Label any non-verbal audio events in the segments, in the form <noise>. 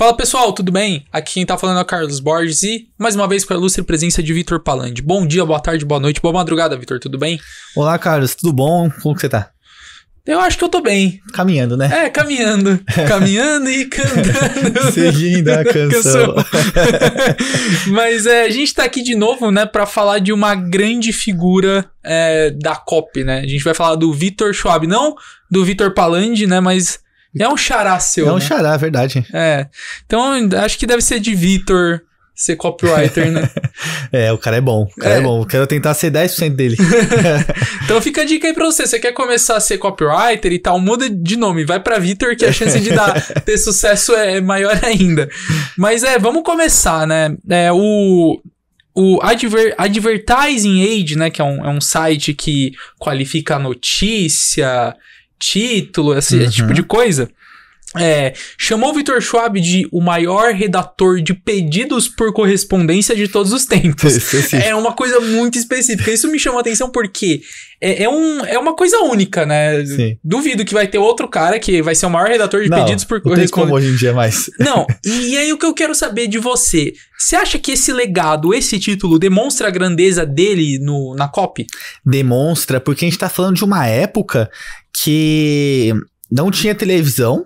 Fala pessoal, tudo bem? Aqui quem tá falando é o Carlos Borges e mais uma vez com a ilustre presença de Vitor Palandi. Bom dia, boa tarde, boa noite, boa madrugada, Vitor, tudo bem? Olá, Carlos, tudo bom? Como que você tá? Eu acho que eu tô bem. Caminhando, né? É, caminhando. <laughs> É. Caminhando e cantando. <laughs> Seguindo a canção. <laughs> Mas é, a gente tá aqui de novo, né, para falar de uma grande figura é, da COP, né? A gente vai falar do Vitor Schwab, não do Vitor Palandi, né, mas é um xará seu. É um né? xará, verdade. É. Então, acho que deve ser de Vitor ser copywriter, né? <laughs> é, o cara é bom. O cara é, é bom. quero tentar ser 10% dele. <laughs> então fica a dica aí pra você. Você quer começar a ser copywriter e tal, muda de nome. Vai pra Vitor que a chance de dar, <laughs> ter sucesso é maior ainda. Mas é, vamos começar, né? É, o... O Adver Advertising Aid, né, que é um, é um site que qualifica a notícia, título, esse, tipo uhum. tipo de coisa. É, chamou Vitor Schwab de o maior redator de pedidos por correspondência de todos os tempos. é uma coisa muito específica. Isso me chama a atenção porque é, é, um, é uma coisa única, né? Sim. Duvido que vai ter outro cara que vai ser o maior redator de não, pedidos por correspondência. Não tem como hoje em dia mais. não, <laughs> e aí o que eu quero saber de você. Você acha que esse legado, esse título, demonstra a grandeza dele no, na COP? Demonstra, porque a gente está falando de uma época que não tinha televisão.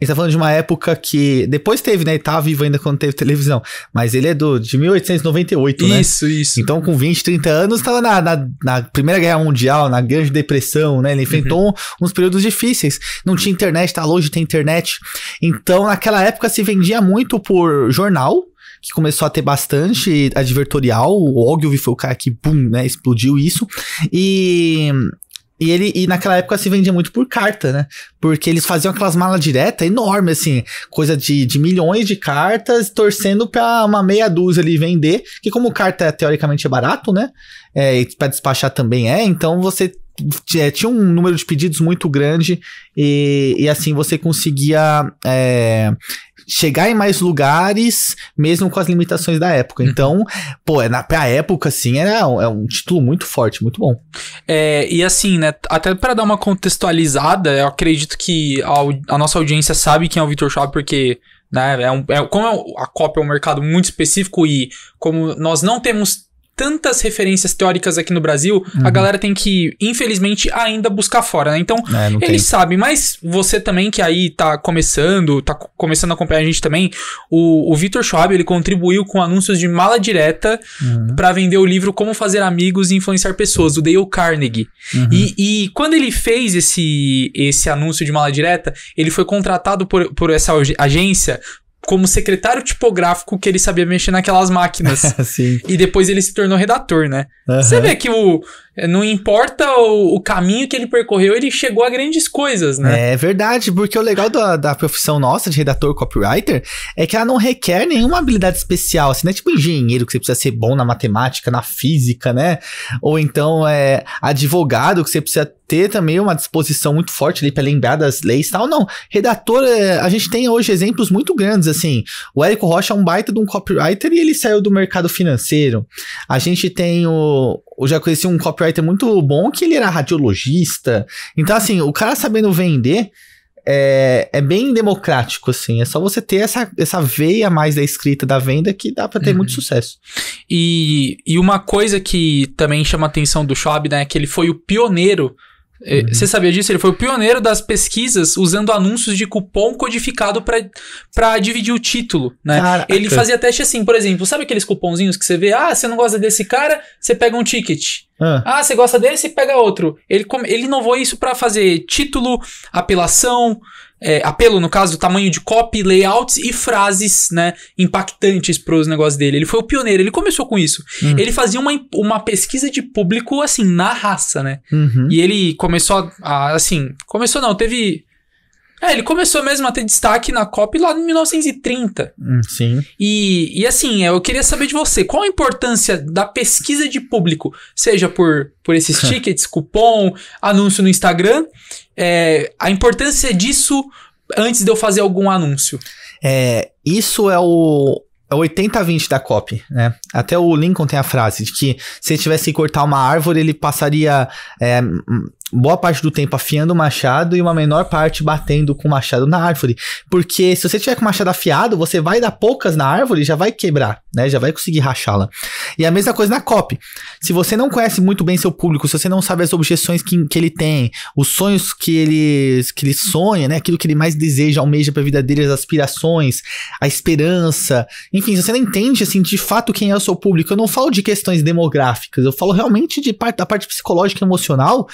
Ele tá falando de uma época que. Depois teve, né? E tava tá vivo ainda quando teve televisão. Mas ele é do, de 1898, isso, né? Isso, isso. Então, com 20, 30 anos, tava na, na, na Primeira Guerra Mundial, na Grande Depressão, né? Ele enfrentou uhum. uns períodos difíceis. Não tinha internet, tá longe de ter internet. Então, naquela época se vendia muito por jornal que começou a ter bastante advertorial. O Ogilvy foi o cara que, boom, né, explodiu isso. E e ele e naquela época se vendia muito por carta, né? Porque eles faziam aquelas malas diretas enorme, assim, coisa de, de milhões de cartas, torcendo para uma meia dúzia ali vender. Que como carta teoricamente é barato, né? É, para despachar também é, então você é, tinha um número de pedidos muito grande e, e assim você conseguia é, chegar em mais lugares, mesmo com as limitações da época. Uhum. Então, pô, é na, pra época, assim, era, é um título muito forte, muito bom. É, e assim, né, até para dar uma contextualizada, eu acredito que a, a nossa audiência sabe quem é o Victor Schwab, porque né? É um, é, como a Copa é um mercado muito específico e como nós não temos tantas referências teóricas aqui no Brasil, uhum. a galera tem que, infelizmente, ainda buscar fora, né? Então, é, ele tem. sabe, mas você também que aí tá começando, tá começando a acompanhar a gente também, o, o Vitor Schwab, ele contribuiu com anúncios de mala direta uhum. para vender o livro Como Fazer Amigos e Influenciar Pessoas, do Dale Carnegie. Uhum. E, e quando ele fez esse, esse anúncio de mala direta, ele foi contratado por, por essa agência como secretário tipográfico que ele sabia mexer naquelas máquinas. <laughs> e depois ele se tornou redator, né? Uhum. Você vê que o é, não importa o, o, caminho que ele percorreu, ele chegou a grandes coisas, né? É verdade, porque o legal da, da profissão nossa de redator copywriter é que ela não requer nenhuma habilidade especial, assim, não é tipo engenheiro que você precisa ser bom na matemática, na física, né? Ou então é advogado que você precisa ter também uma disposição muito forte ali para lembrar das leis e tal. Não, redator, é, a gente tem hoje exemplos muito grandes, assim. O Érico Rocha é um baita de um copywriter e ele saiu do mercado financeiro. A gente tem o. Eu já conheci um copywriter muito bom que ele era radiologista. Então, assim, o cara sabendo vender. É, é bem democrático, assim. É só você ter essa, essa veia mais da escrita da venda que dá para ter uhum. muito sucesso. E, e uma coisa que também chama a atenção do Schwab, né, é que ele foi o pioneiro é, uhum. Você sabia disso? Ele foi o pioneiro das pesquisas usando anúncios de cupom codificado para dividir o título, né? Caraca. Ele é. fazia teste assim, por exemplo, sabe aqueles cupomzinhos que você vê? Ah, você não gosta desse cara, você pega um ticket. Ah. ah, você gosta desse? Pega outro. Ele, ele inovou isso para fazer título, apelação, é, apelo, no caso, tamanho de copy, layouts e frases, né, impactantes pros negócios dele. Ele foi o pioneiro, ele começou com isso. Hum. Ele fazia uma, uma pesquisa de público, assim, na raça, né? Uhum. E ele começou a, a, assim, começou não, teve é, ele começou mesmo a ter destaque na Copa lá em 1930. Hum, sim. E, e assim, eu queria saber de você, qual a importância da pesquisa de público, seja por, por esses <laughs> tickets, cupom, anúncio no Instagram, é, a importância disso antes de eu fazer algum anúncio? É, isso é o, é 80-20 da COP, né? Até o Lincoln tem a frase de que se ele tivesse que cortar uma árvore, ele passaria é, boa parte do tempo afiando o machado e uma menor parte batendo com o machado na árvore. Porque se você tiver com o machado afiado, você vai dar poucas na árvore e já vai quebrar, né? Já vai conseguir rachá-la. E a mesma coisa na COP. Se você não conhece muito bem seu público, se você não sabe as objeções que, que ele tem, os sonhos que ele, que ele sonha, né? Aquilo que ele mais deseja, almeja pra vida dele, as aspirações, a esperança. Enfim, se você não entende, assim, de fato quem é o seu público, eu não falo de questões demográficas, eu falo realmente de parte, da parte psicológica e emocional,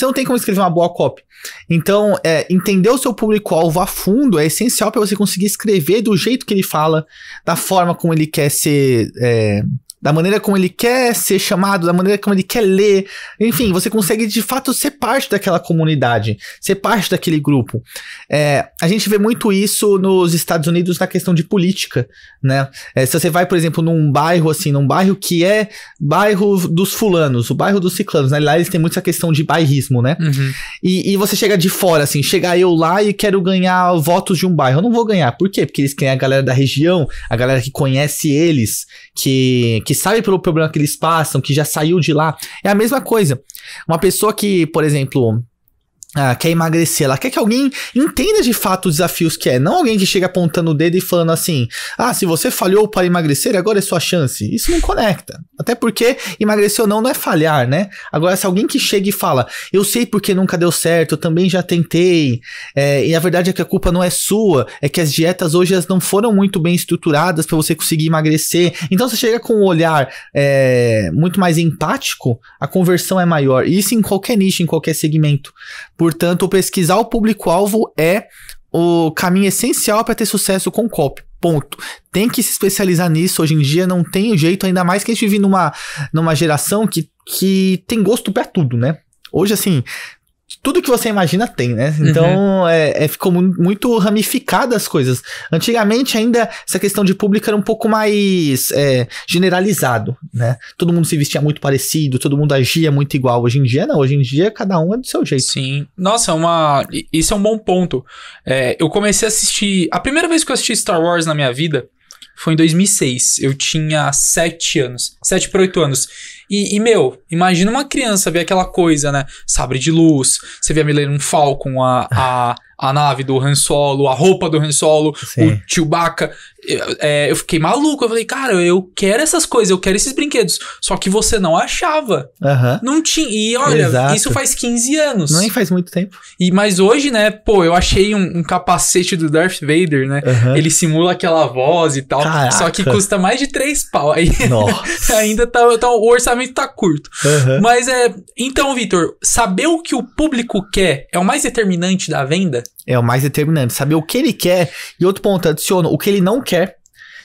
você não tem como escrever uma boa copy. Então, é, entender o seu público-alvo a fundo é essencial para você conseguir escrever do jeito que ele fala, da forma como ele quer ser. É, da maneira como ele quer ser chamado, da maneira como ele quer ler. Enfim, você consegue de fato ser parte daquela comunidade, ser parte daquele grupo. É, a gente vê muito isso nos Estados Unidos na questão de política, né? É, se você vai, por exemplo, num bairro assim, num bairro que é bairro dos fulanos, o bairro dos ciclanos, né? Lá eles têm muito essa questão de bairrismo, né? Uhum. E, e você chega de fora, assim, chegar eu lá e quero ganhar votos de um bairro. Eu não vou ganhar. Por quê? Porque eles querem a galera da região, a galera que conhece eles, que que sabe pelo problema que eles passam, que já saiu de lá. É a mesma coisa. Uma pessoa que, por exemplo, ah, quer emagrecer, ela quer que alguém entenda de fato os desafios que é, não alguém que chega apontando o dedo e falando assim: ah, se você falhou para emagrecer, agora é sua chance. Isso não conecta. Até porque emagrecer ou não não é falhar, né? Agora, se alguém que chega e fala: eu sei porque nunca deu certo, eu também já tentei, é, e a verdade é que a culpa não é sua, é que as dietas hoje elas não foram muito bem estruturadas para você conseguir emagrecer. Então, você chega com um olhar é, muito mais empático, a conversão é maior. Isso em qualquer nicho, em qualquer segmento. Portanto, pesquisar o público-alvo é o caminho essencial para ter sucesso com copy. Ponto. Tem que se especializar nisso. Hoje em dia não tem jeito, ainda mais que a gente vive numa, numa geração que, que tem gosto para tudo, né? Hoje, assim, tudo que você imagina tem, né? Uhum. Então uhum. é, é, ficou muito ramificada as coisas. Antigamente ainda essa questão de público era um pouco mais é, generalizado, né? Todo mundo se vestia muito parecido, todo mundo agia muito igual. Hoje em dia não, hoje em dia cada um é do seu jeito. Sim, nossa, é uma isso é um bom ponto. É, eu comecei a assistir a primeira vez que eu assisti Star Wars na minha vida foi em 2006. Eu tinha 7 anos. 7 para 8 anos. E, e, meu, imagina uma criança ver aquela coisa, né? Sabre de luz, você vê a Millennium Falcon, a, a, a nave do Han Solo, a roupa do Han Solo, Sim. o Chewbacca é, eu fiquei maluco. Eu falei, cara, eu quero essas coisas, eu quero esses brinquedos. Só que você não achava. Uhum. Não tinha. E olha, Exato. isso faz 15 anos. Nem faz muito tempo. E, mas hoje, né, pô, eu achei um, um capacete do Darth Vader, né? Uhum. Ele simula aquela voz e tal. Caraca. Só que custa mais de 3 pau. Aí <laughs> ainda tá, tá, O orçamento tá curto. Uhum. Mas é. Então, Vitor, saber o que o público quer é o mais determinante da venda? é o mais determinante. Saber o que ele quer e outro ponto, adiciono o que ele não quer.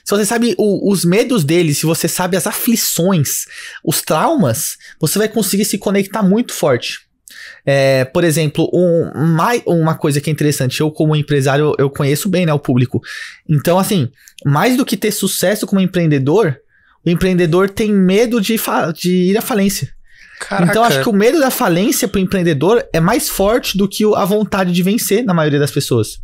Se você sabe o, os medos dele, se você sabe as aflições, os traumas, você vai conseguir se conectar muito forte. É, por exemplo, um, uma coisa que é interessante, eu como empresário, eu conheço bem né, o público. Então, assim, mais do que ter sucesso como empreendedor, o empreendedor tem medo de, de ir à falência. Caraca. Então acho que o medo da falência pro empreendedor é mais forte do que a vontade de vencer na maioria das pessoas.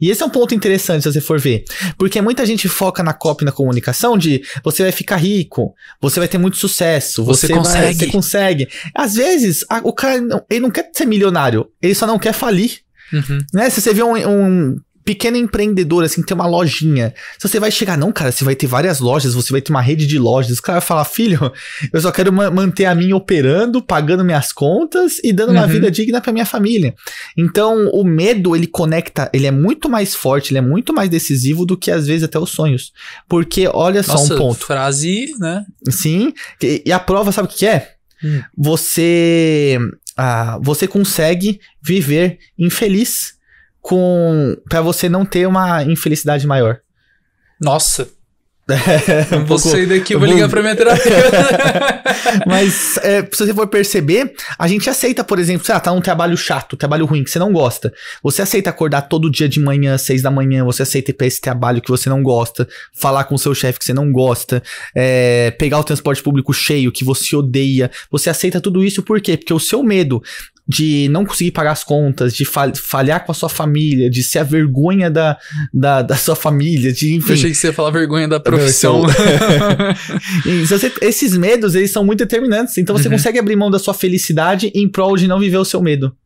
E esse é um ponto interessante se você for ver, porque muita gente foca na e na comunicação de você vai ficar rico, você vai ter muito sucesso, você, você consegue. Vai, você consegue. Às vezes a, o cara não, ele não quer ser milionário, ele só não quer falir. Uhum. Né? Se você vê um, um pequeno empreendedor, assim, tem uma lojinha. Se você vai chegar, não, cara, você vai ter várias lojas, você vai ter uma rede de lojas. O cara vai falar, filho, eu só quero ma manter a minha operando, pagando minhas contas e dando uhum. uma vida digna para minha família. Então, o medo, ele conecta, ele é muito mais forte, ele é muito mais decisivo do que às vezes até os sonhos. Porque, olha só Nossa, um ponto. frase, né? Sim. E, e a prova, sabe o que é? Hum. Você. Ah, você consegue viver infeliz com para você não ter uma infelicidade maior. Nossa. É, <laughs> um vou pouco... sair daqui, vou ligar pra minha terapeuta. <laughs> Mas é, se você for perceber, a gente aceita, por exemplo, sei lá, tá num trabalho chato, trabalho ruim que você não gosta. Você aceita acordar todo dia de manhã, seis da manhã, você aceita ir pra esse trabalho que você não gosta, falar com o seu chefe que você não gosta, é, pegar o transporte público cheio que você odeia. Você aceita tudo isso por quê? Porque o seu medo de não conseguir pagar as contas, de falhar com a sua família, de ser a vergonha da, da, da sua família, de enfim. Eu achei que você ia falar vergonha da profissão. <laughs> você, esses medos, eles são muito determinantes. Então você uhum. consegue abrir mão da sua felicidade em prol de não viver o seu medo.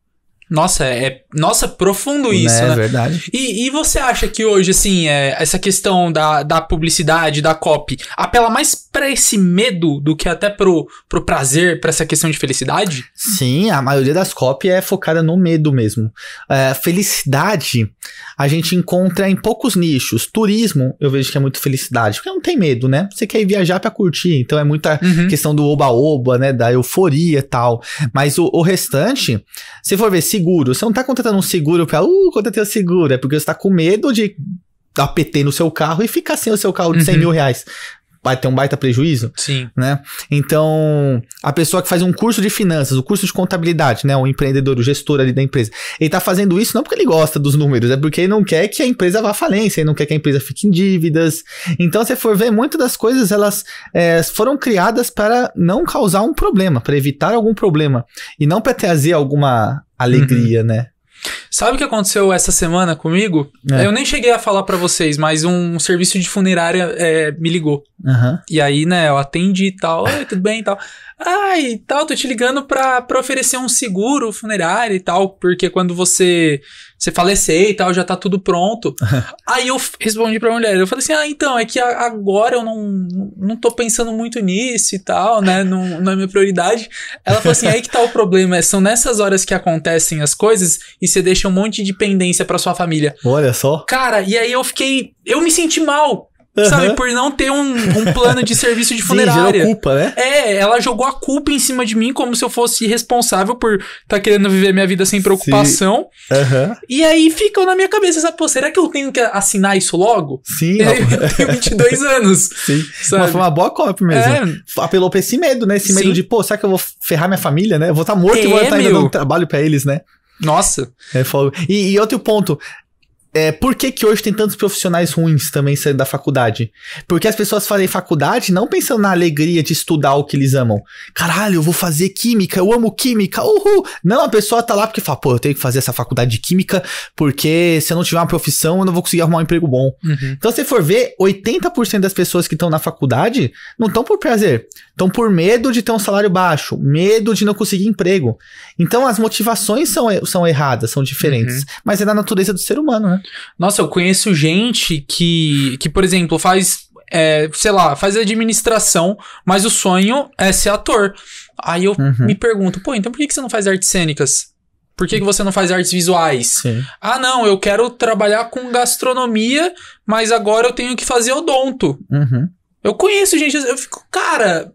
Nossa, é, é nossa profundo né, isso, é, né? É verdade. E, e você acha que hoje, assim, é, essa questão da, da publicidade, da copy, apela mais para esse medo do que até pro, pro prazer, para essa questão de felicidade? Sim, a maioria das copy é focada no medo mesmo. É, felicidade a gente encontra em poucos nichos. Turismo, eu vejo que é muito felicidade, porque não tem medo, né? Você quer ir viajar para curtir, então é muita uhum. questão do oba-oba, né? Da euforia e tal. Mas o, o restante, se for ver, se seguro. Você não tá contratando um seguro pra, uh, contratei o seguro. É porque você tá com medo de dar PT no seu carro e ficar sem o seu carro de uhum. 100 mil reais. Vai ter um baita prejuízo. Sim. Né? Então, a pessoa que faz um curso de finanças, o um curso de contabilidade, né? O empreendedor, o gestor ali da empresa. Ele tá fazendo isso não porque ele gosta dos números, é porque ele não quer que a empresa vá à falência, ele não quer que a empresa fique em dívidas. Então, se for ver, muitas das coisas, elas é, foram criadas para não causar um problema, para evitar algum problema. E não para trazer alguma alegria, uhum. né? Sabe o que aconteceu essa semana comigo? É. Eu nem cheguei a falar para vocês, mas um serviço de funerária é, me ligou. Uhum. E aí, né, eu atendi e tal, tudo bem e tal ai, ah, e tal, tô te ligando pra, pra oferecer um seguro funerário e tal, porque quando você, você falecer e tal, já tá tudo pronto. <laughs> Aí eu respondi pra mulher, eu falei assim, ah, então, é que agora eu não, não tô pensando muito nisso e tal, né, não, não é minha prioridade. Ela falou assim, aí que tá o problema, é, são nessas horas que acontecem as coisas e você deixa um monte de pendência pra sua família. Olha só. Cara, e aí eu fiquei, eu me senti mal, Uhum. Sabe, por não ter um, um plano de serviço de <laughs> funerária. Sim, culpa, né? É, ela jogou a culpa em cima de mim como se eu fosse responsável por estar tá querendo viver minha vida sem preocupação. Uhum. E aí ficou na minha cabeça, sabe, pô, será que eu tenho que assinar isso logo? Sim. É, eu tenho 22 <laughs> anos. Sim. Sabe? Mas foi uma boa cop mesmo. É. Apelou pra esse medo, né? Esse medo Sim. de, pô, será que eu vou ferrar minha família, né? Eu vou estar tá morto é, e vou estar é, tá indo dando trabalho pra eles, né? Nossa. É fogo. E, e, outro ponto, é, por que, que hoje tem tantos profissionais ruins também saindo da faculdade? Porque as pessoas fazem faculdade não pensando na alegria de estudar o que eles amam. Caralho, eu vou fazer química, eu amo química, uhul! Não, a pessoa tá lá porque fala, pô, eu tenho que fazer essa faculdade de química, porque se eu não tiver uma profissão, eu não vou conseguir arrumar um emprego bom. Uhum. Então, se for ver, 80% das pessoas que estão na faculdade não estão por prazer, estão por medo de ter um salário baixo, medo de não conseguir emprego. Então, as motivações são, são erradas, são diferentes, uhum. mas é da natureza do ser humano, né? Nossa, eu conheço gente que, que por exemplo, faz. É, sei lá, faz administração, mas o sonho é ser ator. Aí eu uhum. me pergunto, pô, então por que você não faz artes cênicas? Por que, que você não faz artes visuais? Sim. Ah, não, eu quero trabalhar com gastronomia, mas agora eu tenho que fazer odonto. Uhum. Eu conheço gente, eu fico, cara.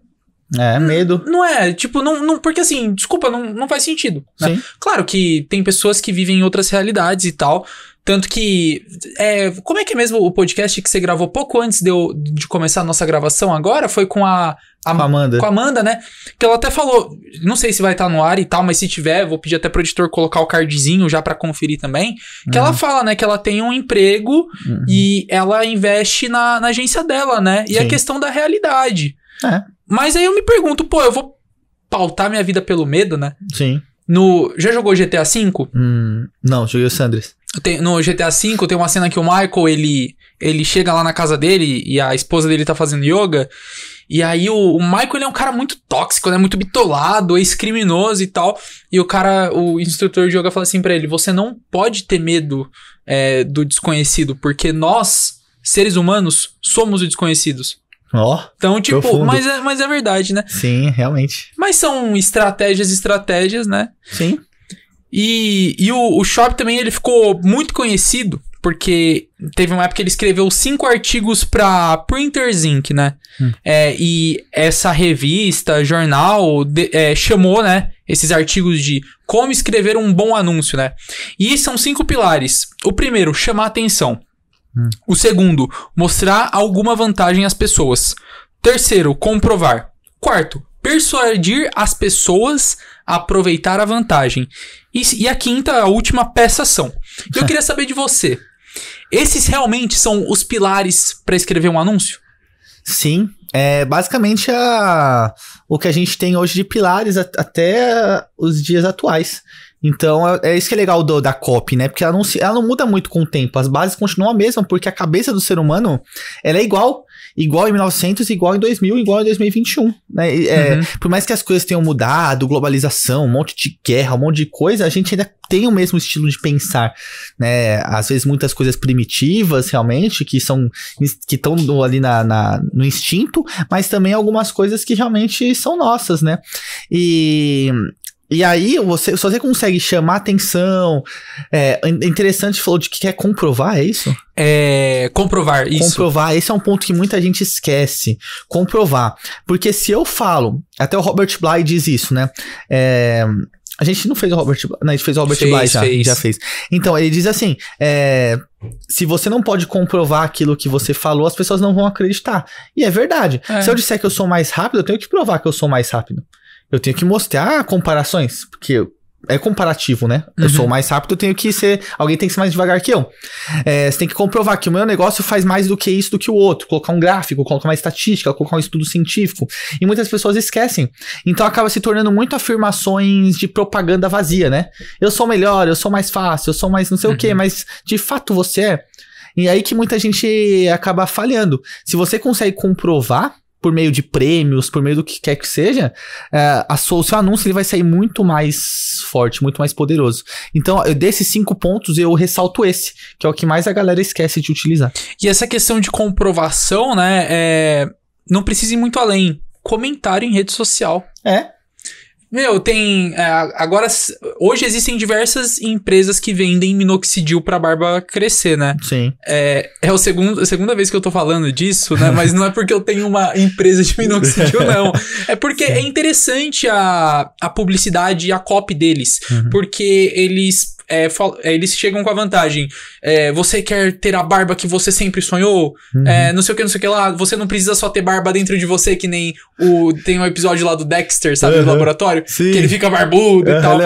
É, hum, medo. Não é, tipo, não, não porque assim, desculpa, não, não faz sentido. Né? Claro que tem pessoas que vivem em outras realidades e tal, tanto que. É, como é que é mesmo o podcast que você gravou pouco antes de, eu, de começar a nossa gravação agora? Foi com a, a. com a Amanda. Com a Amanda, né? Que ela até falou. Não sei se vai estar tá no ar e tal, mas se tiver, vou pedir até pro editor colocar o cardzinho já para conferir também. Que uhum. ela fala, né? Que ela tem um emprego uhum. e ela investe na, na agência dela, né? E é Sim. a questão da realidade. É. Mas aí eu me pergunto, pô, eu vou pautar minha vida pelo medo, né? Sim. No, já jogou GTA V? Hum, não, joguei o Sandres. Tem, no GTA V tem uma cena que o Michael, ele, ele chega lá na casa dele e a esposa dele tá fazendo yoga. E aí o, o Michael, ele é um cara muito tóxico, né? Muito bitolado, ex-criminoso e tal. E o cara, o instrutor de yoga fala assim pra ele, você não pode ter medo é, do desconhecido, porque nós, seres humanos, somos os desconhecidos. Ó. Oh, então, tipo, mas é, mas é verdade, né? Sim, realmente. Mas são estratégias, estratégias, né? Sim. E, e o, o Shop também ele ficou muito conhecido porque teve uma época que ele escreveu cinco artigos para Printers Inc, né? Hum. É, e essa revista, jornal, de, é, chamou, né? Esses artigos de como escrever um bom anúncio, né? E são cinco pilares. O primeiro, chamar atenção. Hum. O segundo, mostrar alguma vantagem às pessoas. Terceiro, comprovar. Quarto, persuadir as pessoas a aproveitar a vantagem. E, e a quinta, a última, peça, prestação. Eu <laughs> queria saber de você. Esses realmente são os pilares para escrever um anúncio? Sim, é basicamente a, o que a gente tem hoje de pilares a, até uh, os dias atuais. Então, é, é isso que é legal do, da copy, né? Porque ela não, se, ela não muda muito com o tempo. As bases continuam a mesma, porque a cabeça do ser humano, ela é igual igual em 1900, igual em 2000, igual em 2021, né? é, uhum. Por mais que as coisas tenham mudado, globalização, um monte de guerra, um monte de coisa, a gente ainda tem o mesmo estilo de pensar, né? Às vezes muitas coisas primitivas, realmente, que são que estão ali na, na, no instinto, mas também algumas coisas que realmente são nossas, né? E e aí você, se você consegue chamar atenção. É interessante, falou de que quer comprovar, é isso? É. Comprovar, isso. Comprovar, esse é um ponto que muita gente esquece. Comprovar. Porque se eu falo, até o Robert Bly diz isso, né? É, a gente não fez o Robert Bly. Não, a gente fez o Robert fez, Bly já. Fez. Já fez. Então, ele diz assim: é, se você não pode comprovar aquilo que você falou, as pessoas não vão acreditar. E é verdade. É. Se eu disser que eu sou mais rápido, eu tenho que provar que eu sou mais rápido eu tenho que mostrar comparações, porque é comparativo, né? Eu sou uhum. mais rápido, eu tenho que ser. Alguém tem que ser mais devagar que eu. É, você tem que comprovar que o meu negócio faz mais do que isso do que o outro. Colocar um gráfico, colocar uma estatística, colocar um estudo científico. E muitas pessoas esquecem. Então acaba se tornando muito afirmações de propaganda vazia, né? Eu sou melhor, eu sou mais fácil, eu sou mais não sei uhum. o quê, uhum. mas de fato você é. E aí que muita gente acaba falhando. Se você consegue comprovar por meio de prêmios, por meio do que quer que seja, é, a sua, o seu anúncio ele vai sair muito mais forte, muito mais poderoso. Então, eu, desses cinco pontos, eu ressalto esse, que é o que mais a galera esquece de utilizar. E essa questão de comprovação, né? É, não precisa ir muito além. Comentário em rede social. É, meu, tem. É, agora, hoje existem diversas empresas que vendem minoxidil pra barba crescer, né? Sim. É, é o segundo, a segunda vez que eu tô falando disso, né? Mas não é porque eu tenho uma empresa de minoxidil, <laughs> não. É porque Sim. é interessante a, a publicidade e a copy deles. Uhum. Porque eles é, é, eles chegam com a vantagem. É, você quer ter a barba que você sempre sonhou? Uhum. É, não sei o que, não sei o que lá. Você não precisa só ter barba dentro de você, que nem o. Tem um episódio lá do Dexter, sabe? Uhum. Do laboratório. Sim. Que ele fica barbudo e uhum, tal.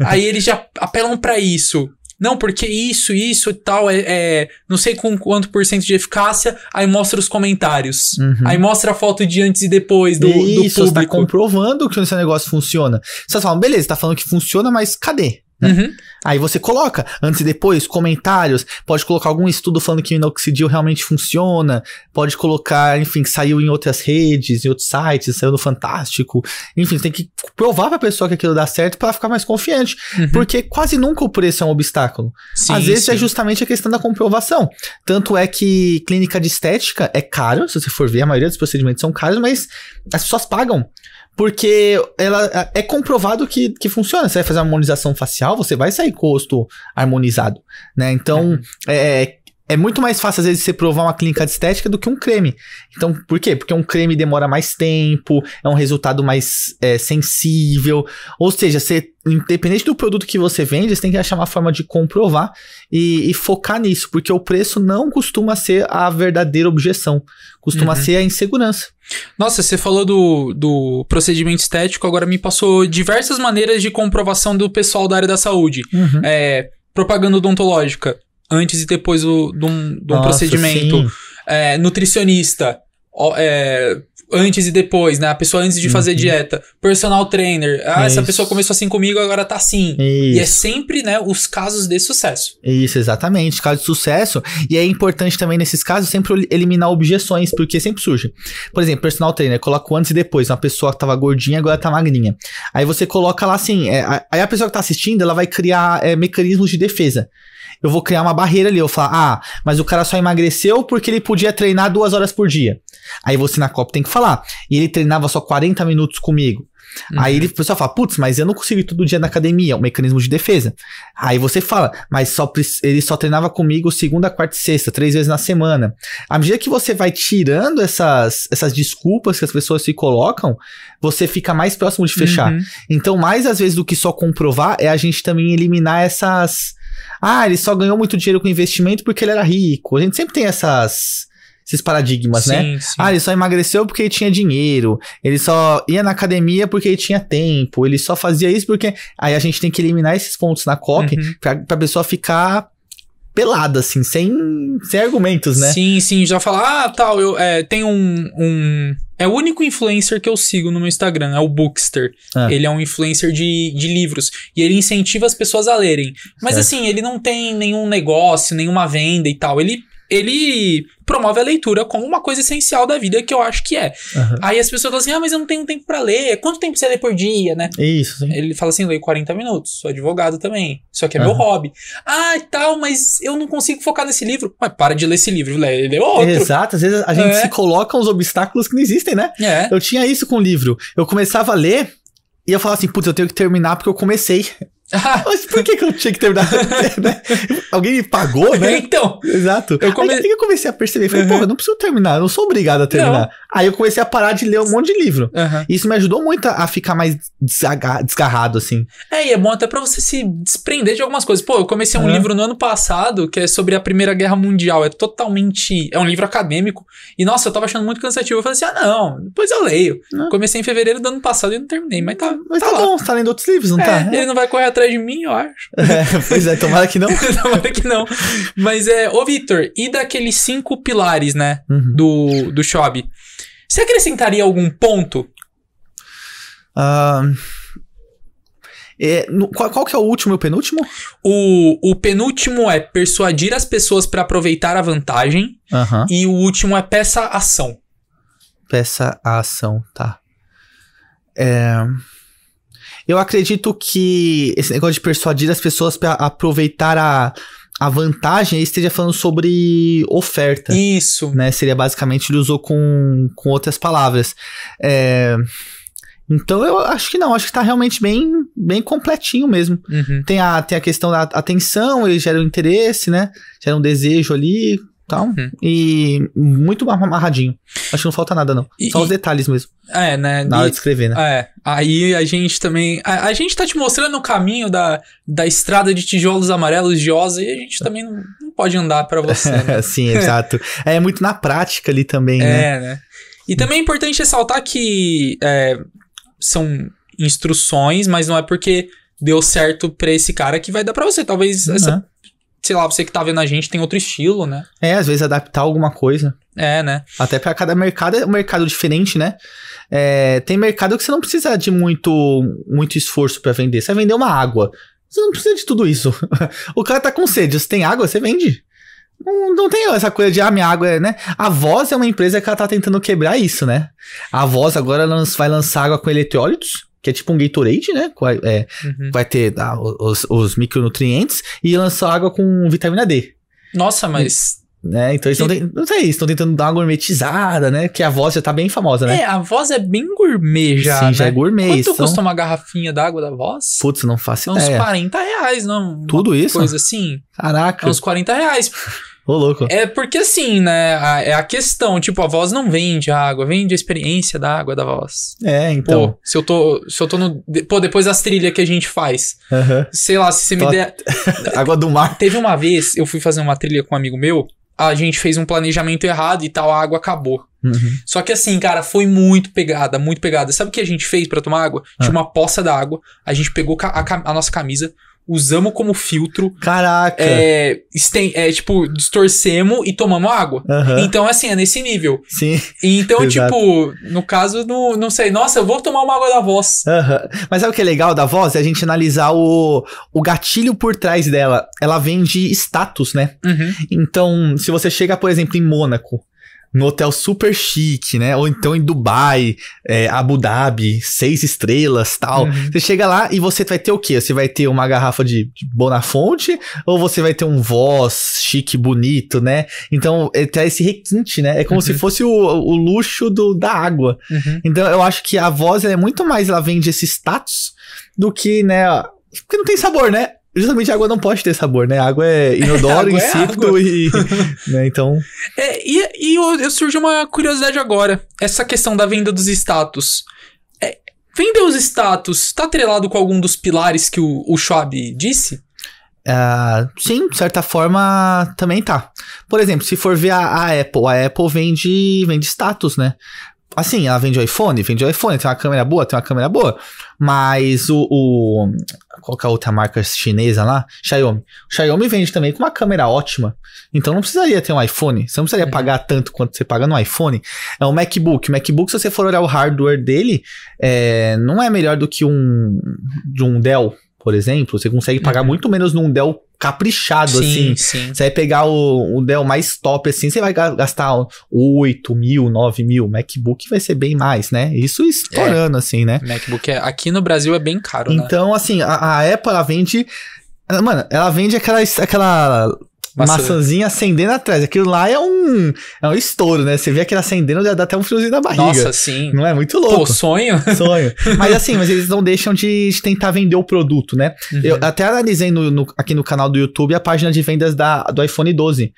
Aí eles já apelam para isso. Não, porque isso, isso e tal, é, é, não sei com quanto por cento de eficácia, aí mostra os comentários. Uhum. Aí mostra a foto de antes e depois do, isso, do público. você tá comprovando que esse negócio funciona. tá falando beleza, tá falando que funciona, mas cadê? Né? Uhum. Aí você coloca antes e depois, comentários, pode colocar algum estudo falando que o inoxidil realmente funciona, pode colocar, enfim, que saiu em outras redes, em outros sites, saiu no Fantástico. Enfim, tem que provar pra pessoa que aquilo dá certo para ficar mais confiante. Uhum. Porque quase nunca o preço é um obstáculo. Sim, Às vezes é sim. é justamente a questão da comprovação. Tanto é que clínica de estética é caro, se você for ver, a maioria dos procedimentos são caros, mas as pessoas pagam. Porque ela é, é comprovado que, que funciona. Você vai fazer uma harmonização facial, você vai sair com o rosto harmonizado, né? Então, uhum. é, é muito mais fácil, às vezes, você provar uma clínica de estética do que um creme. Então, por quê? Porque um creme demora mais tempo, é um resultado mais é, sensível. Ou seja, você, independente do produto que você vende, você tem que achar uma forma de comprovar e, e focar nisso, porque o preço não costuma ser a verdadeira objeção, costuma uhum. ser a insegurança. Nossa, você falou do, do procedimento estético, agora me passou diversas maneiras de comprovação do pessoal da área da saúde. Uhum. É, propaganda odontológica antes e depois do, de um, do Nossa, procedimento. É, nutricionista. É, antes e depois, né? A pessoa antes de fazer uhum. dieta, personal trainer. Ah, essa pessoa começou assim comigo, agora tá assim. Isso. E é sempre, né, os casos de sucesso. Isso, exatamente, casos de sucesso. E é importante também nesses casos sempre eliminar objeções, porque sempre surge. Por exemplo, personal trainer, coloca antes e depois, uma pessoa que tava gordinha agora tá magrinha. Aí você coloca lá assim, é, aí a pessoa que tá assistindo, ela vai criar é, mecanismos de defesa eu vou criar uma barreira ali. Eu vou falar, ah, mas o cara só emagreceu porque ele podia treinar duas horas por dia. Aí você na Copa tem que falar. E ele treinava só 40 minutos comigo. Uhum. Aí ele, o pessoal fala, putz, mas eu não consigo ir todo dia na academia, é um mecanismo de defesa. Aí você fala, mas só ele só treinava comigo segunda, quarta e sexta, três vezes na semana. À medida que você vai tirando essas, essas desculpas que as pessoas se colocam, você fica mais próximo de fechar. Uhum. Então, mais às vezes do que só comprovar, é a gente também eliminar essas ah, ele só ganhou muito dinheiro com investimento porque ele era rico. A gente sempre tem essas esses paradigmas, né? sim, né? Sim. Ah, ele só emagreceu porque ele tinha dinheiro, ele só ia na academia porque ele tinha tempo, ele só fazia isso porque. Aí a gente tem que eliminar esses pontos na COP uhum. pra, pra pessoa ficar pelada, assim, sem, sem argumentos, né? Sim, sim, já fala, ah, tal, eu é, tenho um, um... É o único influencer que eu sigo no meu Instagram, é o Bookster. Ah. Ele é um influencer de, de livros. E ele incentiva as pessoas a lerem. Mas assim, ele não tem nenhum negócio, nenhuma venda e tal. Ele ele promove a leitura como uma coisa essencial da vida, que eu acho que é. Uhum. Aí as pessoas falam assim: ah, mas eu não tenho tempo para ler. Quanto tempo você lê por dia, né? Isso, sim. Ele fala assim: leio 40 minutos, sou advogado também. Isso aqui é uhum. meu hobby. Ah, tal, mas eu não consigo focar nesse livro. Mas para de ler esse livro, lê, lê outro. Exato, às vezes a gente é. se coloca uns obstáculos que não existem, né? É. Eu tinha isso com o livro. Eu começava a ler. E eu falava assim, putz, eu tenho que terminar porque eu comecei. <laughs> Mas por que, que eu tinha que terminar? <laughs> Né? Alguém me pagou, né? <laughs> então. Exato. Eu come... Aí eu comecei a perceber, falei, uhum. porra, não preciso terminar, eu não sou obrigado a terminar. Não. Aí eu comecei a parar de ler um monte de livro. Uhum. Isso me ajudou muito a ficar mais desgarrado, assim. É, e é bom até pra você se desprender de algumas coisas. Pô, eu comecei um uhum. livro no ano passado que é sobre a Primeira Guerra Mundial. É totalmente. É um livro acadêmico. E, nossa, eu tava achando muito cansativo. Eu falei assim, ah, não, depois eu leio. Comecei em fevereiro do ano passado e não terminei, mas tá. Mas tá, tá bom, você tá lendo outros livros, não é, tá? Ele não vai correr atrás atrás de mim, eu acho. <laughs> É, pois é, tomara que não. <laughs> tomara que não. Mas é, ô Vitor, e daqueles cinco pilares, né? Uhum. Do, do Shob. Você acrescentaria algum ponto? Uh, é, no, qual, qual, que é o último e o penúltimo? O, o penúltimo é persuadir as pessoas para aproveitar a vantagem. Uhum. E o último é peça ação. Peça ação, tá. É. Eu acredito que esse negócio de persuadir as pessoas para aproveitar a, a vantagem esteja falando sobre oferta. Isso. Né? Seria basicamente, ele usou com, com outras palavras. É, então eu acho que não, acho que tá realmente bem, bem completinho mesmo. Uhum. Tem, a, tem a questão da atenção, ele gera um interesse, né? Gera um desejo ali, tal. Hum. E muito amarradinho. Acho que não falta nada, não. E, Só os detalhes mesmo. É, né? Na hora de escrever, né? É. Aí a gente também. A, a, gente tá te mostrando o caminho da, da estrada de tijolos amarelos de Oz e a gente também não, não pode andar para você. Né? <laughs> Sim, exato. <laughs> É muito na prática ali também, é, né? É, né? E também é importante ressaltar que é, são instruções, mas não é porque deu certo pra esse cara que vai dar pra você. Talvez uhum. essa sei lá, você que tá vendo a gente tem outro estilo, né? É, às vezes adaptar alguma coisa. É, né? Até para cada mercado é um mercado diferente, né? É, tem mercado que você não precisa de muito, muito esforço para vender. Você vai vender uma água. Você não precisa de tudo isso. <laughs> o cara tá com sede. Você tem água, você vende. Não, não, tem essa coisa de, ah, minha água é, né? A Voz é uma empresa que ela tá tentando quebrar isso, né? A Voz agora vai lançar água com eletrólitos que é tipo um Gatorade, né? É, uhum. Vai ter ah, os, os, micronutrientes e lançou água com vitamina D. Nossa, mas. Né? Então eles que... estão, não sei, estão tentando dar uma gourmetizada, né? Que a voz já tá bem famosa, né? É, a voz é bem gourmet já. Sim, né? já é né? gourmet. Quanto então... custa uma garrafinha d'água da voz? Putz, não faço ideia. Uns 40 reais, não? Tudo isso? Coisa assim. Caraca. Uns 40 reais. Ô, louco. É porque assim, né? A, é a questão, tipo, a voz não vende a água, vende a experiência da água da voz. É, então. Pô, se eu tô. Se eu tô no. De, pô, depois das trilhas que a gente faz. Uhum. Sei lá, se você tô... me der. <laughs> água do mar. Teve uma vez, eu fui fazer uma trilha com um amigo meu, a gente fez um planejamento errado e tal, a água acabou. Uhum. Só que assim, cara, foi muito pegada, muito pegada. Sabe o que a gente fez para tomar água? Tinha ah. uma poça d'água, a gente pegou a, a, a nossa camisa, usamos como filtro. Caraca! É, é tipo, distorcemos e tomamos água. Uhum. Então, assim, é nesse nível. Sim. Então, <laughs> tipo, no caso, não, não sei, nossa, eu vou tomar uma água da voz. Uhum. Mas sabe o que é legal da voz? É a gente analisar o, o gatilho por trás dela. Ela vem de status, né? Uhum. Então, se você chega, por exemplo, em Mônaco, no hotel super chique, né? Ou então em Dubai, é, Abu Dhabi, seis estrelas, tal. Uhum. Você chega lá e você vai ter o quê? Você vai ter uma garrafa de, de Bonafonte ou você vai ter um voz chique, bonito, né? Então, é, tá esse requinte, né? É como uhum. se fosse o, o luxo do, da água. Uhum. Então, eu acho que a voz é muito mais, ela vende esse status do que, né? Porque não tem sabor, né? Justamente a água não pode ter sabor, né? A água é inodoro, <laughs> água é insípido é e. <laughs> Né, então. É, e, e eu, eu surge uma curiosidade agora. Essa questão da venda dos status. É, vender os status está atrelado com algum dos pilares que o, o Schwab disse? Uh, sim, de certa forma também tá. Por exemplo, se for ver a, a Apple, a Apple vende, vende status, né? Assim, ela vende iPhone, vende iPhone, tem uma câmera boa, tem uma câmera boa. Mas o. o qual que é a outra marca chinesa lá? Xiaomi. O Xiaomi vende também com uma câmera ótima. Então não precisaria ter um iPhone. Você não precisaria uhum. pagar tanto quanto você paga no iPhone. É um MacBook. O MacBook, se você for olhar o hardware dele, é, não é melhor do que um, de um Dell, por exemplo, você consegue pagar uhum. muito menos num Dell caprichado, sim, assim. Sim. Você vai pegar o, o Dell mais top, assim, você vai gastar 8 mil, 9 mil. MacBook vai ser bem mais, né? Isso estourando, é. assim, né? MacBook é, aqui no Brasil é bem caro, né? Então, né? assim, a, a Apple, ela vende... Mano, ela vende aquela, aquela maçãzinha acendendo atrás. Aquilo lá é um, é um estouro, né? Você vê aquilo acendendo, já dá até um friozinho na barriga. Nossa, sim. Não é muito louco. Pô, sonho? <laughs> Sonho. Mas <laughs> assim, mas eles não deixam de tentar vender o produto, né? Uhum. Eu até analisei no, no, aqui no canal do YouTube a página de vendas da, do iPhone 12.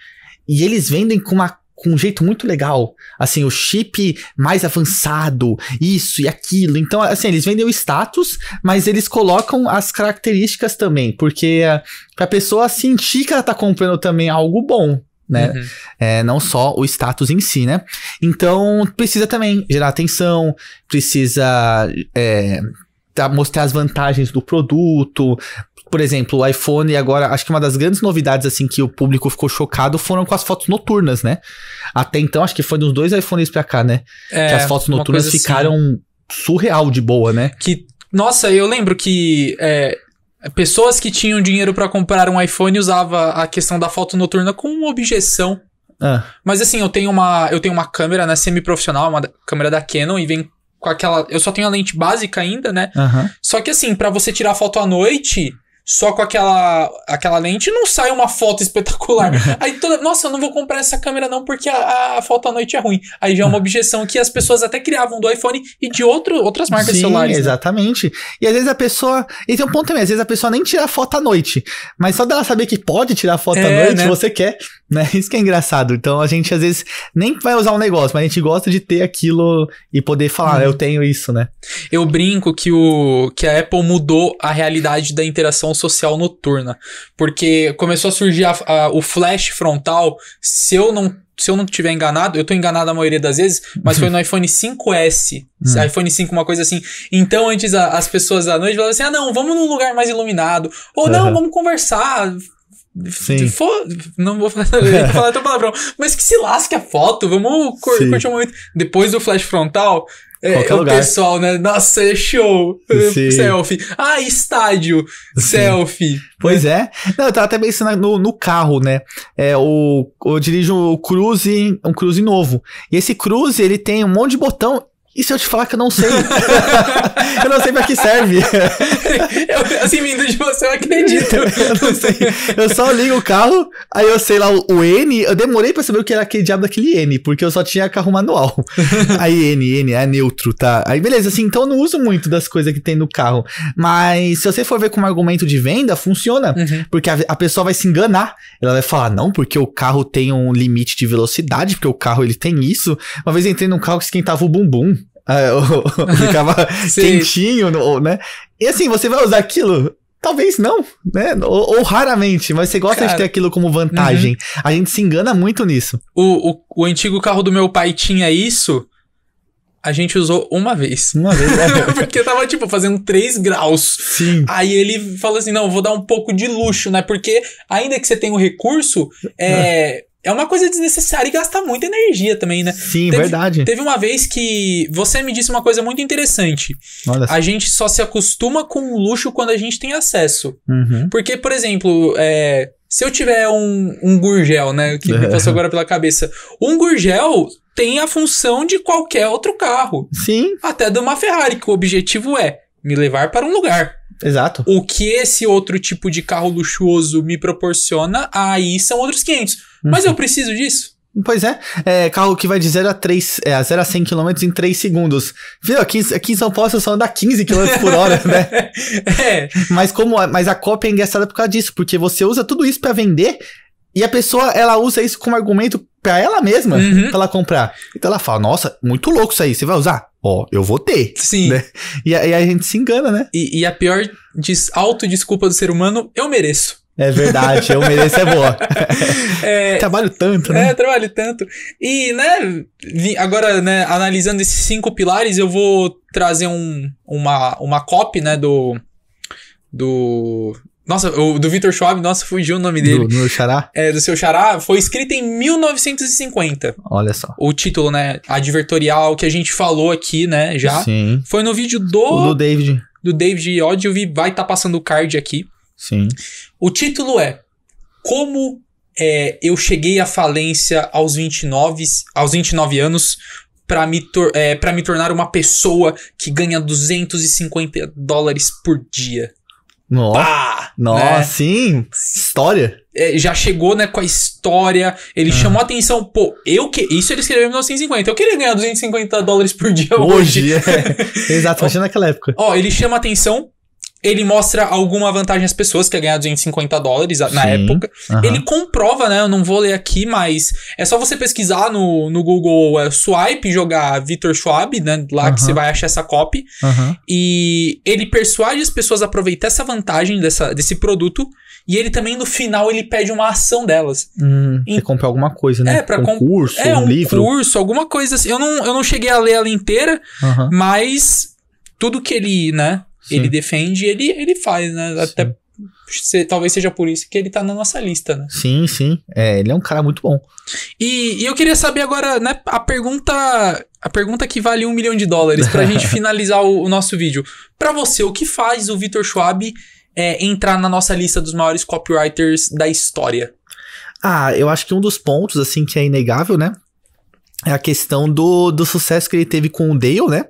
E eles vendem com uma com um jeito muito legal. Assim, o chip mais avançado, isso e aquilo. Então, assim, eles vendem o status, mas eles colocam as características também, porque eh, a pessoa sentir que ela tá comprando também algo bom, né? Uhum. É, não só o status em si, né? Então, precisa também gerar atenção, precisa é, mostrar as vantagens do produto, por exemplo, o iPhone agora, acho que uma das grandes novidades assim que o público ficou chocado foram com as fotos noturnas, né? Até então, acho que foi nos dois iPhones pra cá, né? É, que as fotos noturnas assim. ficaram assim. surreal de boa, né? Que, nossa, eu lembro que é, pessoas que tinham dinheiro para comprar um iPhone usava a questão da foto noturna uma objeção. Ah. Mas assim, eu tenho uma, eu tenho uma câmera, né, semi-profissional, uma câmera da Canon e vem com aquela, eu só tenho a lente básica ainda, né? Uhum. Só que assim, para você tirar foto à noite, só com aquela, aquela lente não sai uma foto espetacular. <laughs> Aí toda, nossa, eu não vou comprar essa câmera não porque a, a foto à noite é ruim. Aí já é uma <laughs> objeção que as pessoas até criavam do iPhone e de outro, outras marcas Sim, celulares. Né? exatamente. Né? E às vezes a pessoa, e tem um ponto também, às vezes a pessoa nem tira foto à noite, mas só dela saber que pode tirar foto é, à noite, né? você quer. Né? <laughs> Isso que é engraçado. Então a gente às vezes nem vai usar um negócio, mas a gente gosta de ter aquilo e poder falar, eu uhum. tenho isso, né? Eu brinco que, o, que a Apple mudou a realidade da interação social noturna. Porque começou a surgir a, a, o flash frontal. Se eu não se eu não tiver enganado, eu tô enganado a maioria das vezes, mas foi no <laughs> iPhone 5S. Hum. É iPhone 5, uma coisa assim. Então, antes a, as pessoas à noite falavam assim: ah, não, vamos num lugar mais iluminado. Ou não, vamos conversar, Sim. Fo... Não vou falar, é. <laughs> falar teu palavrão. Mas que se lasque a foto, vamos cur curtir um momento. Depois do flash frontal, é, é lugar. o pessoal, né? Nossa, é show! Sim. Selfie. Ah, estádio! Sim. Selfie! Pois é. Não, eu tava até pensando no, no carro, né? É, o, eu dirijo um cruze, um cruze novo. E esse cruze, ele tem um monte de botão e se eu te falar que eu não sei? <laughs> eu não sei pra que serve. <laughs> eu, assim, vindo de você, eu acredito. <laughs> eu não sei. Eu só ligo o carro, aí eu sei lá o, o N. Eu demorei pra saber o que era aquele diabo daquele N, porque eu só tinha carro manual. aí N, N, é neutro, tá? Aí beleza, assim, então eu não uso muito das coisas que tem no carro. Mas se você for ver como argumento de venda, funciona. Uhum. Porque a, a pessoa vai se enganar. Ela vai falar, não, porque o carro tem um limite de velocidade, porque o carro ele tem isso. Uma vez eu entrei num carro que esquentava o bumbum. <laughs> É, <laughs> ficava quentinho, né? E assim, você vai usar aquilo? Talvez não, né? Ou, ou raramente, mas você gosta Cara, de ter aquilo como vantagem. Uhum. A gente se engana muito nisso. O, o, o antigo carro do meu pai tinha isso. A gente usou uma vez. Uma vez, é. <laughs> Porque tava, tipo, fazendo 3 graus. Sim. Aí ele falou assim: não, vou dar um pouco de luxo, né? Porque ainda que você tenha o recurso, é. é é uma coisa desnecessária e gasta muita energia também, né? Sim, teve, verdade. Teve uma vez que você me disse uma coisa muito interessante. Olha a gente só se acostuma com o luxo quando a gente tem acesso. Uhum. Porque, por exemplo, é, se eu tiver um, um gurgel, né? Que me é. passou agora pela cabeça. Um gurgel tem a função de qualquer outro carro. Sim. Até de uma Ferrari, que o objetivo é me levar para um lugar. Exato. O que esse outro tipo de carro luxuoso me proporciona, aí são outros 500. Uhum. Mas eu preciso disso? Pois é, é, carro que vai de 0 a 3, é, a 0 a 100 km em 3 segundos. Viu, aqui, aqui em São Paulo você só anda 15 km por hora, né? <laughs> é. Mas como, mas a cópia é engraçada por causa disso, porque você usa tudo isso para vender e a pessoa, ela usa isso como argumento para ela mesma, uhum. para ela comprar. Então ela fala: "Nossa, muito louco isso aí, você vai usar?" ó, eu vou ter. Sim. Né? E, aí a gente se engana, né? E, e a pior des, autodesculpa do ser humano, eu mereço. É verdade, eu mereço é boa. <laughs> É, trabalho tanto, né? É, trabalho tanto. E, né, agora, né, analisando esses cinco pilares, eu vou trazer um, uma, uma copy, né, do, do, nossa, o do Vitor Schwab, nossa, fugiu o nome dele. Do, meu Xará? É, do seu Xará, foi escrito em 1950. Olha só. O título, né? Advertorial que a gente falou aqui, né? Já. Sim. Foi no vídeo do. O do David. Do David vi vai estar tá passando o card aqui. Sim. O título é Como é, eu cheguei à falência aos 29, aos 29 anos para me, tor é, me tornar uma pessoa que ganha 250 dólares por dia. Nossa, nossa né? sim, história. É, já chegou, né, com a história, ele ah. chamou a atenção, pô, eu que... Isso ele escreveu em 1950, eu queria ganhar 250 dólares por dia hoje. Hoje, é, exato, <laughs> imagina naquela época. Ó, ele chama a atenção ele mostra alguma vantagem às pessoas, que é ganhar 250 dólares na Sim, época. Ele comprova, né? Eu não vou ler aqui, mas é só você pesquisar no, no Google é, Swipe, jogar Victor Schwab, né? Lá que você vai achar essa copy. E ele persuade as pessoas a aproveitar essa vantagem dessa, desse produto. E ele também, no final, ele pede uma ação delas. Hum, em... Você alguma coisa, né? É, pra concurso, com... é, um, um livro. curso, alguma coisa assim. Eu não, eu não cheguei a ler ela inteira, mas tudo que ele, né, ele defende e ele, ele faz, né? Sim. Até se, talvez seja por isso que ele tá na nossa lista, né? Sim, sim. É, ele é um cara muito bom. E, e eu queria saber agora, né, a pergunta. A pergunta que vale um milhão de dólares pra gente <laughs> finalizar o, o, nosso vídeo. Pra você, o que faz o Vitor Schwab é, entrar na nossa lista dos maiores copywriters da história? Ah, eu acho que um dos pontos, assim, que é inegável, né? É a questão do, do sucesso que ele teve com o Dale, né?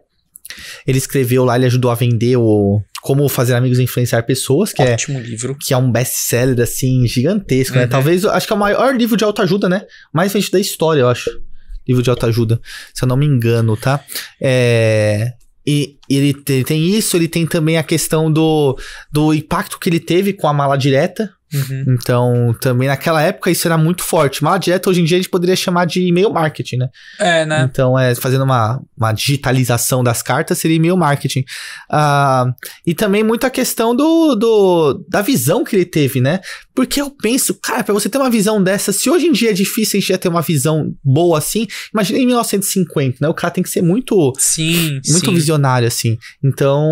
Ele escreveu lá, ele ajudou a vender o Como Fazer Amigos e Influenciar Pessoas, que é Ótimo é livro. que é um best-seller assim gigantesco, né? uhum. né? Talvez, acho que é o maior livro de autoajuda, né? Mais vendido da história, eu acho. Livro de autoajuda, se eu não me engano, tá? É, e ele tem isso, ele tem também a questão do, do impacto que ele teve com a mala direta. Uhum. Então, também naquela época isso era muito forte. Mala direta hoje em dia a gente poderia chamar de e-mail marketing, né? É, né? Então, é, fazendo uma, uma digitalização das cartas seria e-mail marketing. Ah, e também muita questão do, do da visão que ele teve, né? Porque eu penso, cara, para você ter uma visão dessa, se hoje em dia é difícil a gente já ter uma visão boa assim, imagina em 1950, né? O cara tem que ser muito, sim, muito sim. visionário assim assim. Então,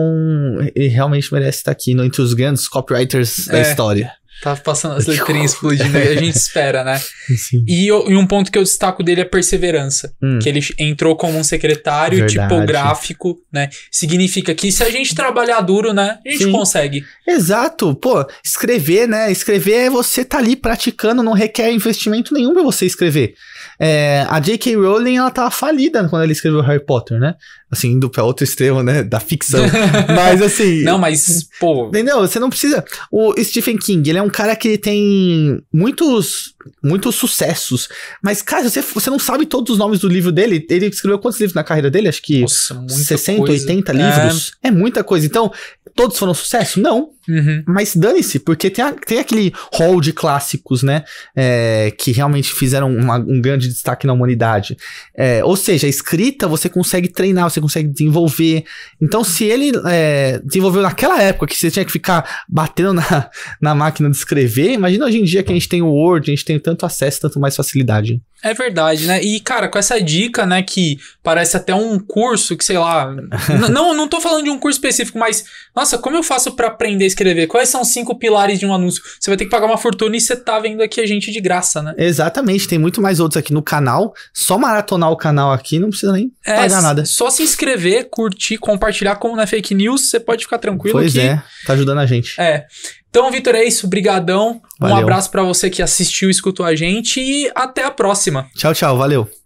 ele realmente merece estar aqui no, entre os grandes copywriters é, da história. Tá passando as letrinhas <laughs> explodindo e a gente espera, né? Sim. E, e, um ponto que eu destaco dele é perseverança. Hum. Que ele entrou como um secretário tipo, Verdade. tipográfico, né? Significa que se a gente trabalhar duro, né? A gente Sim. consegue. Exato. Pô, escrever, né? Escrever é você tá ali praticando, não requer investimento nenhum pra você escrever. É, a J.K. Rowling, ela tava falida quando ela escreveu Harry Potter, né? assim, indo para outro extremo, né, da ficção. <laughs> mas assim, Não, mas pô, entendeu? Você não precisa. O Stephen King, ele é um cara que tem muitos muitos sucessos, mas cara, você, você não sabe todos os nomes do livro dele. Ele escreveu quantos livros na carreira dele? Acho que Nossa, 60, coisa. 80 é. livros. É muita coisa. Então, todos foram sucesso? Não. Uhum. Mas dane-se, porque tem, a, tem aquele hall de clássicos, né? É, que realmente fizeram uma, um grande destaque na humanidade. É, ou seja, a escrita você consegue treinar, você consegue desenvolver. Então, se ele é, desenvolveu naquela época que você tinha que ficar batendo na, <laughs> na máquina de escrever, imagina hoje em dia que a gente tem o Word, a gente tem tanto acesso, tanto mais facilidade. É verdade, né? E, cara, com essa dica, né, que parece até um curso que, sei lá. <laughs> não, não tô falando de um curso específico, mas, nossa, como eu faço para aprender a escrever? Quais são os cinco pilares de um anúncio? Você vai ter que pagar uma fortuna e você tá vendo aqui a gente de graça, né? Exatamente, tem muito mais outros aqui no canal. Só maratonar o canal aqui não precisa nem é, pagar nada. Só se inscrever, curtir, compartilhar, como na é fake news, você pode ficar tranquilo pois que... é, tá ajudando a gente. É. Então, Vitor, é isso, brigadão. Valeu. Um abraço para você que assistiu, escutou a gente e até a próxima. Tchau, tchau, valeu.